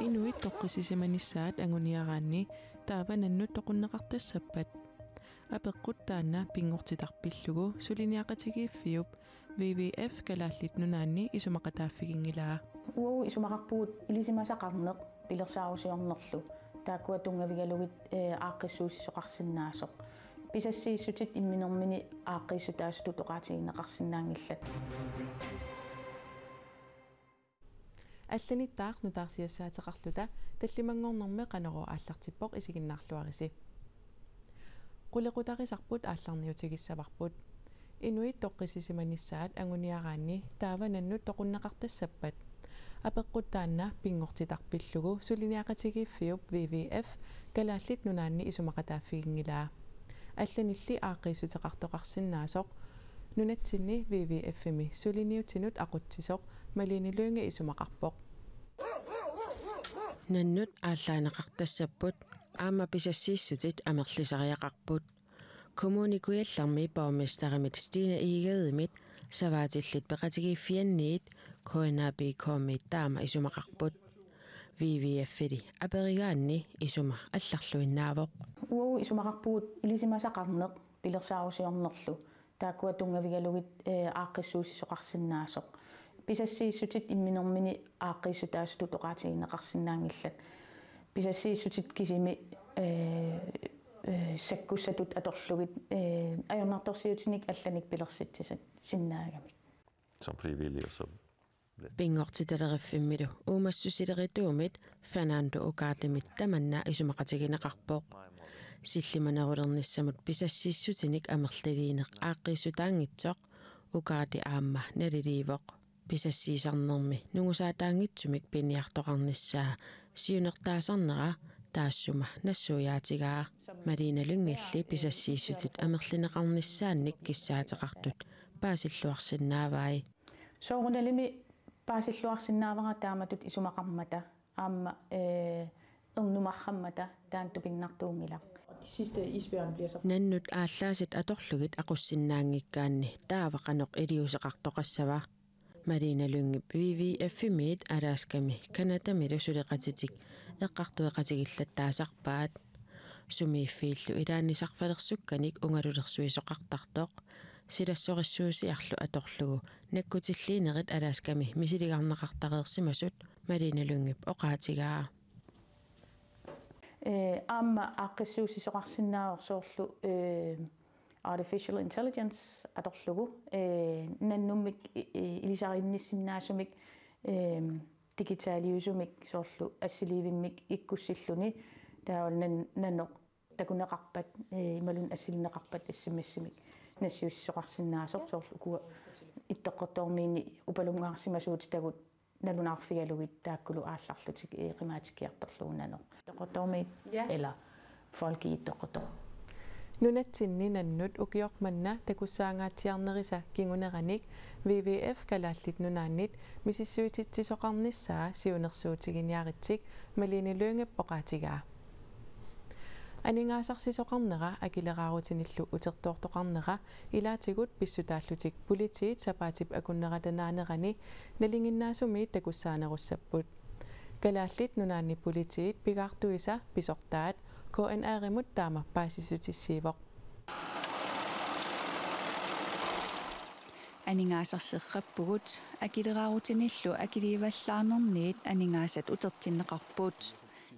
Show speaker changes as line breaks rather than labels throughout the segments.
Inuit toqqisisimanissaat anguniaraanni taavanannu toqunneqartassappat апеккут таана пингортитарпиллугу сулиниақатигииффиуп WWF калааллит нунаанни исумақатааффигингилаа
уу исумақарпугут илисимасақарнеқ пилерсаарусиорнерлу тааккуа тунгавигалугит ааққиссуусисоқарсинаасоқ писассииссутит имминермини ааққиссутаасуту тоқаатигинеқарсинаангиллат аллани
таахнутаарсиассаатеқарлута таллимангорнэрме канаро ааллартиппоқ исигиннаарлуариси qulekutarisarput aallarniutigissavarput inuit toqqisisimanissaat anguniaraanni taavanannut toqunnaqartassappat апеккуттаанна пингортитарпиллугу сулиниақатигиффиуп VVF калааллит нунаанни исумақатааффигингилаа алланилли аақиссутеқартоқарсинаасоқ нунатсинни VVF-ми сулиниутинут ақутсисоқ малини луинга исумақарпоқ
наннут ааллаанеқартассаппут аама писассииссутит амерлисариақарпут коммуникуялларми паумистаримит стина иигадимит саваатиллит пеқатигиффианниит коинапи коми таама исумақарпут VVF-фили аперигаанни исума алларлуиннаавоқ
уу исумақарпугут илисимасақарнеқ пилерсаарусиорнерлу тааккуа тунгавигалугит аақкиссуусисоқарсиннаасоқ писассииссутит имминормини аақкиссу таасу тутоқаатигинеқарсинаангиллат писассииссутит кисими э саккуссатут э, аторлугит э аёрнарторсиутиник алланик пилерситсисат
синнаагамик
som frivillige og
пингортиталериффиммилу уумассусилеритуумит фанандо укаатимит таманна исумақатигинеқарпоқ силлиманерулерниссамут писассиссутиник амерлилиинеқ аақкиссутаангитсоқ укаати аамма налиливоқ писассиисарнэрми нугусаатаангитсумик пиниарторарниссаа сиунертаасарнера таассума нассууяатигаа малина лунгилли писассииссутит амерлинеқарниссаанник киссаатеқартут паасиллуарсинааваи
соорунелими паасиллуарсинаавара тааматут исумақармата аама э ернумарраммата таан тупиннартуунгилақ de sidste isbjørn bliver så...
Nannut aalaasit atorlugit aqussinnaanngikkaanni taavaqanoq iliuseqartoqassava Marina Lyngby vi er femid er der skal med Kanada med det søde retitik. Jeg rakt ud retik illet der sig bad. Som i fil i dag ni sig fader sukkanik unger du der søge så rakt tartok. Sida sore søse erlo at dorlo. Nekko til lineret er der skal med. Med sit gamle rakt der simasut Marina Lyngby og retigarer.
Amma akkisuusisoqarsinnaaorsuorlu artificial intelligence adorlugu eh, nannumik ilisarinnissinaasumik eh, digitaaliusumik soorlu assiliivimmik ikkussilluni taal nan nanno takunaqarpat imalun assilneqarpat issimmissimik нассиуссоқарсиннаасор соорл куа иттоққорторmiini упалунгаарсимасуут тагут налунаарфигалугит тааккулу аалларлутик еқимаатиккиарторлуунано тоққорторми эла фолки
иттоққортор
нунатсинни наннут укиорманна такуссаангаатиарнериса кингунераник ВВФ калааллит нунааннит миссиссуититсисоқарниссаа сиунерсуутигиниаритсик малини лүнгеппоқаатигаа анингаасарсисоқарнера акилераарутиниллу утертоортоқарнера илаатигут писсутааллутик политиит сапаатип акуннератанаанерани налингиннаасумиит такуссаанеруссаппут калааллит нунаанни политиит пигаартуиса писортаат Koen äärimut tämä pääsisytisiivo.
анингаасарсеққаппугут акилераарутиниллу акилииваллаарнерниит анингаасат утерттиннеқарпуут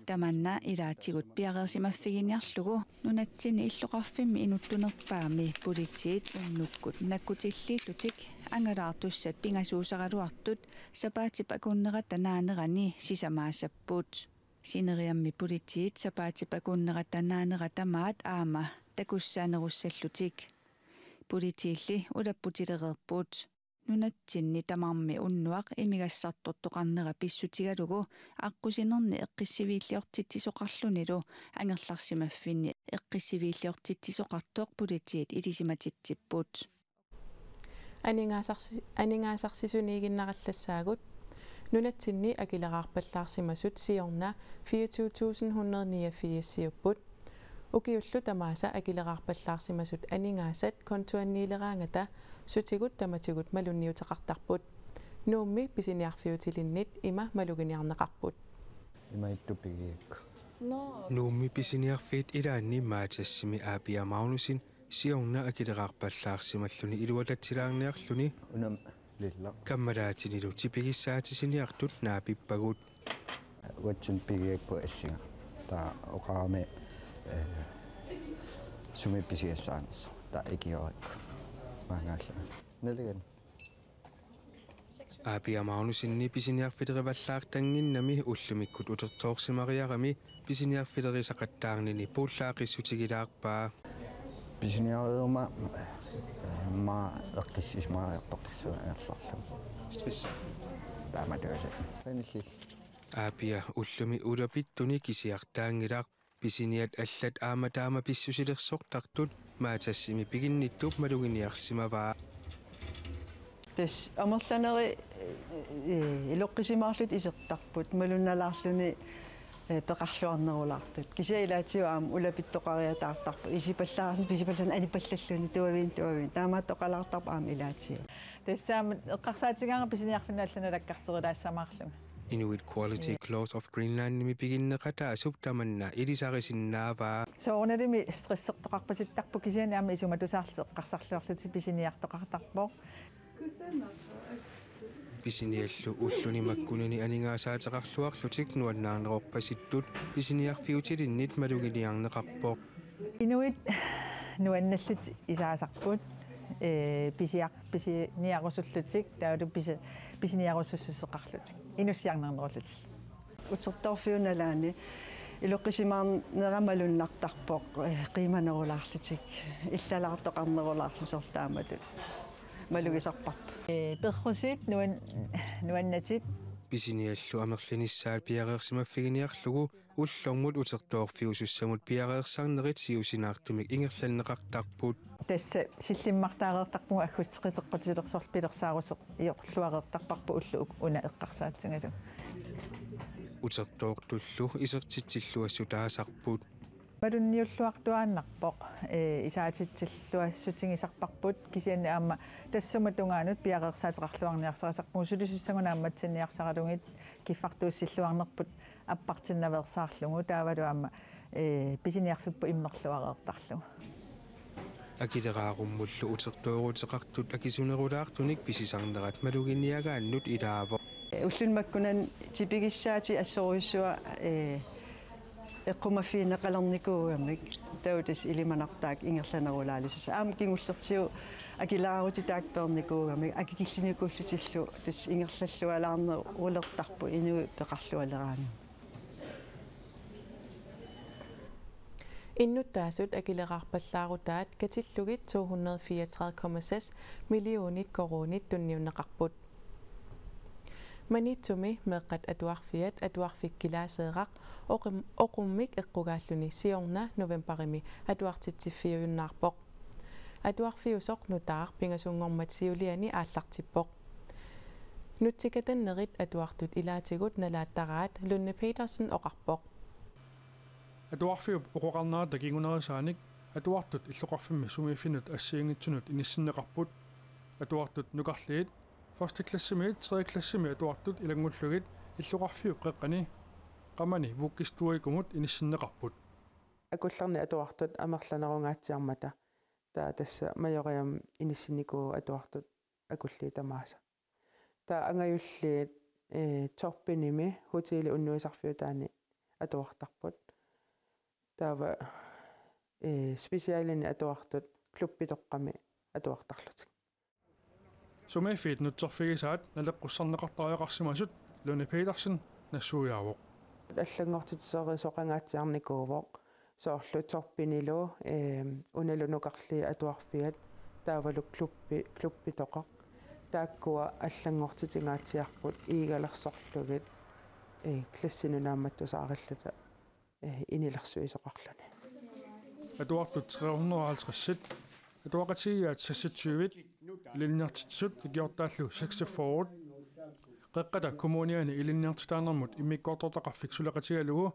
таманна илаатигут пиареерсимаффигиниарлугу нунатсини иллоқарфимми инуттунерпаами политиит уннуккут наккутиллиитутик ангалаартуссат пингасуусаралуартут сапаатип акуннерат танаанерани сисамаасаппуут синериамми политиит сапаати пакуннера танаанера тамаат аама такуссаанеруссаллутик политиилли улаппутилерерпуут нунатсинни тамарми уннуақ имигассартортоқарнера писсутигалугу аққусинерни эққиссивииллиортитсисоқарлунилу ангерларсимаффинни эққиссивииллиортитсисоқартоқ политиит илисиматитсиппут
анингаасарсисуниигиннараллассаагут нунатсинни акилераарпаллаарсимасут сиорна 24189 сиуппут укиуллу тамааса акилераарпаллаарсимасут анингаасат контуанниилераангата сутигут таматигут малунниутеқартарпут нуумми писиниарфиутилиннит има малугиниарнеқарпут
има иттупигиакку нуумми писиниарфиит илаанни маатассими аапиа маунусин сиорна акилераарпаллаарсималлуни илуалатсилаарниарлуни унам Kamara tiniru tipiki saati sini aktut napi pagut. Wajin pigi ekpo esinga. Ta okame eh, sumi pisi esangis. Ta iki oikko. Mahangasya. Neligen. Api amaunu sinni pisini akfidri vallak tangin nami ullumikut utotoksi mariarami pisini akfidri sakattaangini puhlaakis utikidaakpaa. Pisini akfidri ма ақкиссис мааяппартарсуа аерларлу стрисса
тааматуаса таниллил
аапиа уллуми улапиттуни кисиартаангилаар писиниат аллат аама таама писсусилерсортартут маатассими пигинниттууп малугиниарсимаваа
тас амерланери илоққисимаарлут исертарпут малунналаарлуни peqarluarnerulaartut кисаилаатиуаама улапиттоқариатаартарпу исипаллаарни писипаллан анипаллаллуни туавиин туавиин таамааттоқалаартарпу аама илаатиу тассаама эққарсаатигаара писиниарфинаалланалаккартерилаассамаарлума
Inuit Quality Clothes of Greenland nimi piginneqata asuptamanna ilisarisinnaavaa
soornalimi stressertoqarpasittarpu kisiani aama isumatusaarle eqqarsarluarluti pisiniartoqartarpo
kusanaqas
писиниаллу уллунимаккунини анингаасаатеқарлуарлутик нуаннаанероорпаситтут писиниарфиутилиннит малугилиарнеқарпоо
инуит нуанналлут исаасарпут э писиар писиниарусуллутик таалу писи писиниарусуссеқарлутик инуссиарнернеруллутил утертоорфиуналаани илоққисимаарнерамалуннартарпоо қиманерулаарлутик иллалаартоқарнерулаарлусортааматут малугисарпарп э перхусит нуан нуаннатит
писиниаллу амерлиниссаал пиареерсимаффигиниарлугу уллормут утертоорфиусуссамут пиареерсаарнерит сиусинаартумик ингерланнеқартарпуут
тасса силлиммартаареертарпуга аггустеқитеққутилерсор пилерсаарусеқ иорлуареертарпарпу уллук уна эққарсаатсингалу
утертоортуллу исертитсиллуассу таасарпуут
малунниуллуартуааннарпоқ э исаатитсиллуассутигисарпарпут кисиани аама тассума тунгаанут пиақерсаатеқарлуарниарсарасақ мусулисуссагуна амматсинниарсаралугит киффартууссиллуарнерпут аппартиннаверсаарлугу таавалу аама э писиниарфиппу иммерлуареэртарлугу
акилерааруммуллу утертуерутеқартут акисунерулаартуник писисарнерат малугинниагааннут илааво э, уллунмаккунан
типигиссаати ассоруйссуа э equmafiina qalarnikuugammik tautas ilimanartaak ingerlanarulaalisasa aam kingullertigu akilaaruti taakpernikuugammik akikillinikuullutillu tas ingerlallualaarne ulertarpu inu peqarlualeraanga
Innutaasut agileraarpallaaru taat katillugit 234,6 millionit koronit tunniunneqarput манитсуми меэккат атуарфиат атуарфиккилаасеэрак оқим оқуммик эққугааллуни сиорна новембарими атуартитсиффиуйуннаарпоқ атуарфиусоқ нутаар пигасунгормат сиулиани ааллартиппоқ нутсикатаннерит атуартут илаатигут налааттараат лунне петерсен оқарпоқ
атуарфиуп оқоқарнаа такигунерисааник атуартут иллоқарфимми сумииффинут ассиангитсунут иниссиннеқарпут атуартут нукарлиит første klassimiet, tredje klassimiet uartut ilangulluggit иллуқарфиуққеққани қамани вуккистуайкумут иниссиннеқарпут
акулларни атуартут амерланеругаатсиармата таа тасса маёриам иниссинникуу атуартут акулли тамааса таа ангаюлли э торпиними хотели уннуисарфиутаани атуартарпут таава э специалини атуартут клуппитоққами атуартарлутик
сумеффит нутсорфигисаат налеққуссарнеқартариақарсимасут луни пиларсен нассууяавоқ
аллангортитсери соқангаатсиарникуувоқ соорлуторпинилу э уналунукарли атуарфиат таавалу клуппи клуппи тоқа тааккуа аллангортитингаатсиарпут иигалерсорлугит э классинунааматтусаариллута э инилерсуисоқарлуни
атуартут 350 атуақатигиаат сассатсуивит илинниартитсут гиортааллу саксафорд къэкъата коммуниани илинниартитаанэрмут иммиккоортортақарфик сулеқатигалугу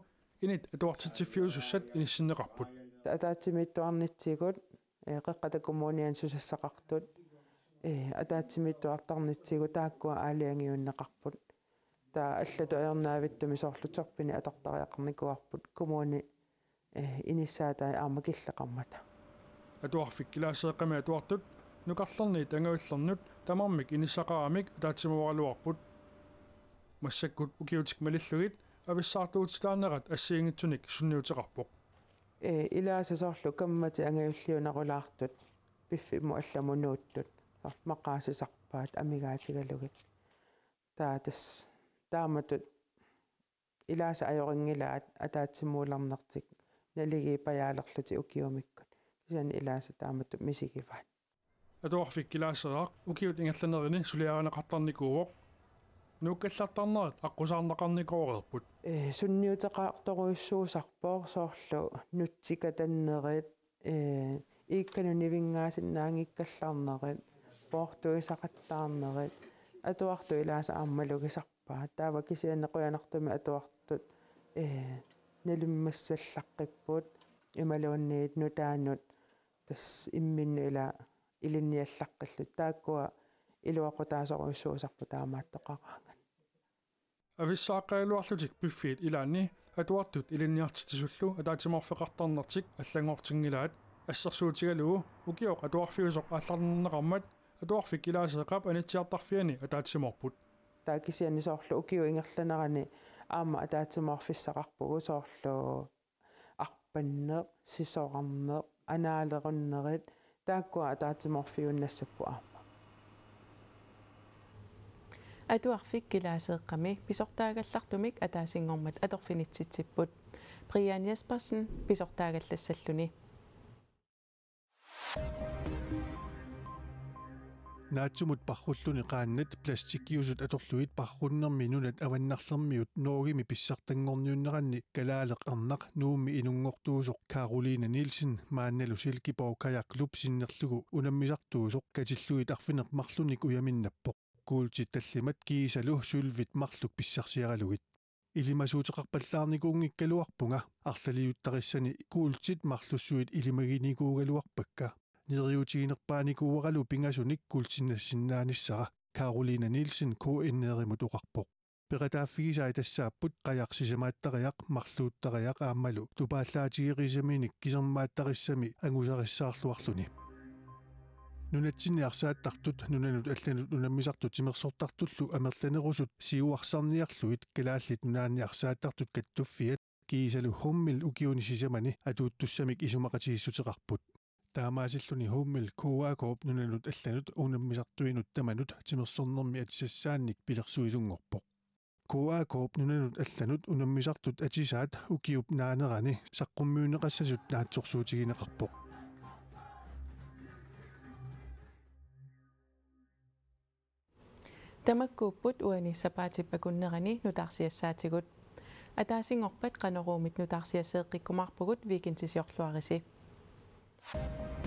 инит атуартитсиффиусуссат иниссиннеқарпут
атаатсимиттуарнитсигут къэкъата коммуниан сусассақартут э атаатсимиттуартарнитсигу тааккуа аалиангиуннеқарпут таа аллату аернаавиттуми соорлутерпини атартариақарникуарпут коммуни э иниссаатай аамакиллеқармата
атуарфиккилаассеэққами атуартут нукарлэрни тангуиллэрнут тамармик инисақарамик таатсимуаралуарпут массаккут укиутик малиллугит ависсаартуутилаанерат ассиингитсуник сунниутеқарпоқ э илаасасоорлу
каммати ангаюллиунерулаартут пиффимму алламунууттут мақаасисарпаат амигаатигалугит таатас тааматут илааса ажорингилаат атаатсимууларнартик налиги паяалерлути укиумиккут кисан илааса тааматут мисигиваат
атуарфиккилаассераақ укиут ингерланерини сулиаранеқартарникууоқ нуккаллартарнерат аққусаарнеқарникоорерпут
э сунниутеқарторуиссуусарпоо соорлу нутсика таннерит э иккану нивингаасиннаангиккалларнерит поортуисақаттаарнерит атуарту илааса ааммалугисарпаа таава кисианеқуянартуми атуартут э налиммассаллаққиппут ималуунниит нутааннут тас имминну илаа илинниаллаққиллу тааккуа илуақутаасоруссуусарпу таамааттоқараанган
ависсааққаилуарлутик пиффиит илаани атуартут илинниартитисуллу атаатиморфеқартарнартик аллангортингилаат ассерсуутигалуу укиоқ атуарфиусоқ аалларнернеқармат атуарфик илаасеқап анитсиартарфиани атаатиморпут
таакисиани соорлу укиу ингерланерани аама атаатиморфиссақарпугу соорлу арпаннеқ сисоқарнеқ анаалеруннерит тааккуа атаатиморфиуннассаппуа
атуарфик килаасеэкками писортаагаллартумик атаасингормат аторфинитситсиппут Brian Jespersen писортаагаллассаллуни
наатсумут парруллуни qaannat пластикиусут аторлуит парруннэрми нунат аваннарлэрмиут нуугими писсартангорниуннеранни калаалеқ арнақ нуумми инунгортуусоқ каролина нилсен маанналу силкипоо каяклуб синнерлугу унаммисартуусоқ катиллуит арфинеқ марлуник уяминнаппоқ куулти таллимат киисалу сулвит марлук писсарсиаралугит илимасуутеқарпаллаарникуунгиккалуарпунга арлалиуттариссани куултит марлуссуит илимагиникуугалуарпакка нерриутигинерпааник уаралу пингасуник кулсиннассинааниссара Каролина Нилсен КНРимут уқарпоқ ператааффигисаа тассааппут қаяқсисамааттариақ марлууттариақ ааммалу тупааллаатигерисаминик кисермааттариссами ангусариссаарлуарлуни нунатсиниарсааттартут нунанут алланут унаммисартут тимерсортартуллу амерланерусут сиуарсарниарлуит калааллит нунаанниарсааттартут каттуффиат киисалу хоммил укиунисисамани атууттуссамик исумақатигиссутеқарпут таамаасиллуни хууммил кууаакооп нунанут алланут уунаммисартуинут таманут тимерсорнэрми атиссаанник пилэрсуисунгорпоқ кууаакооп нунанут алланут унаммисартут атисаат укиуп наанерани саққуммиунеқассасут наатсорсуутигинеқарпоқ
тамаккууппут уани сапаатиппакуннерани нутарсиассаатигут атаасингорпат канаруумит нутарсиассеэққиккумарпугут викинтисиорлуариси you